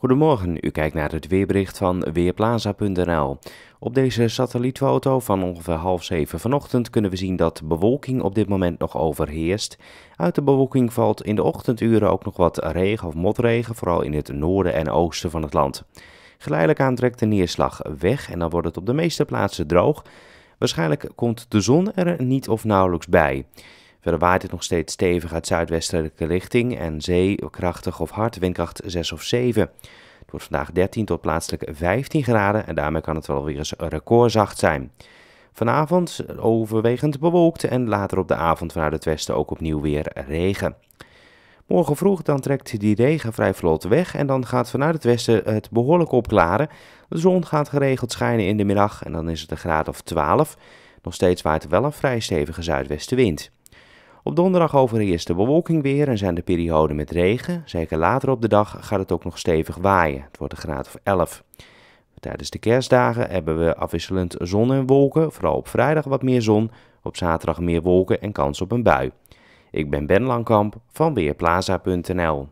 Goedemorgen, u kijkt naar het weerbericht van Weerplaza.nl. Op deze satellietfoto van ongeveer half zeven vanochtend kunnen we zien dat bewolking op dit moment nog overheerst. Uit de bewolking valt in de ochtenduren ook nog wat regen of motregen, vooral in het noorden en oosten van het land. Geleidelijk aan trekt de neerslag weg en dan wordt het op de meeste plaatsen droog. Waarschijnlijk komt de zon er niet of nauwelijks bij. Verder waait het nog steeds stevig uit zuidwestelijke richting en zee krachtig of hard, windkracht 6 of 7. Het wordt vandaag 13 tot plaatselijk 15 graden en daarmee kan het wel weer eens recordzacht zijn. Vanavond overwegend bewolkt en later op de avond vanuit het westen ook opnieuw weer regen. Morgen vroeg dan trekt die regen vrij vlot weg en dan gaat vanuit het westen het behoorlijk opklaren. De zon gaat geregeld schijnen in de middag en dan is het een graad of 12. Nog steeds waait wel een vrij stevige zuidwestenwind. Op donderdag overheerst de bewolking weer en zijn de perioden met regen. Zeker later op de dag gaat het ook nog stevig waaien. Het wordt een graad of 11. Tijdens de kerstdagen hebben we afwisselend zon en wolken. Vooral op vrijdag wat meer zon, op zaterdag meer wolken en kans op een bui. Ik ben Ben Langkamp van Weerplaza.nl.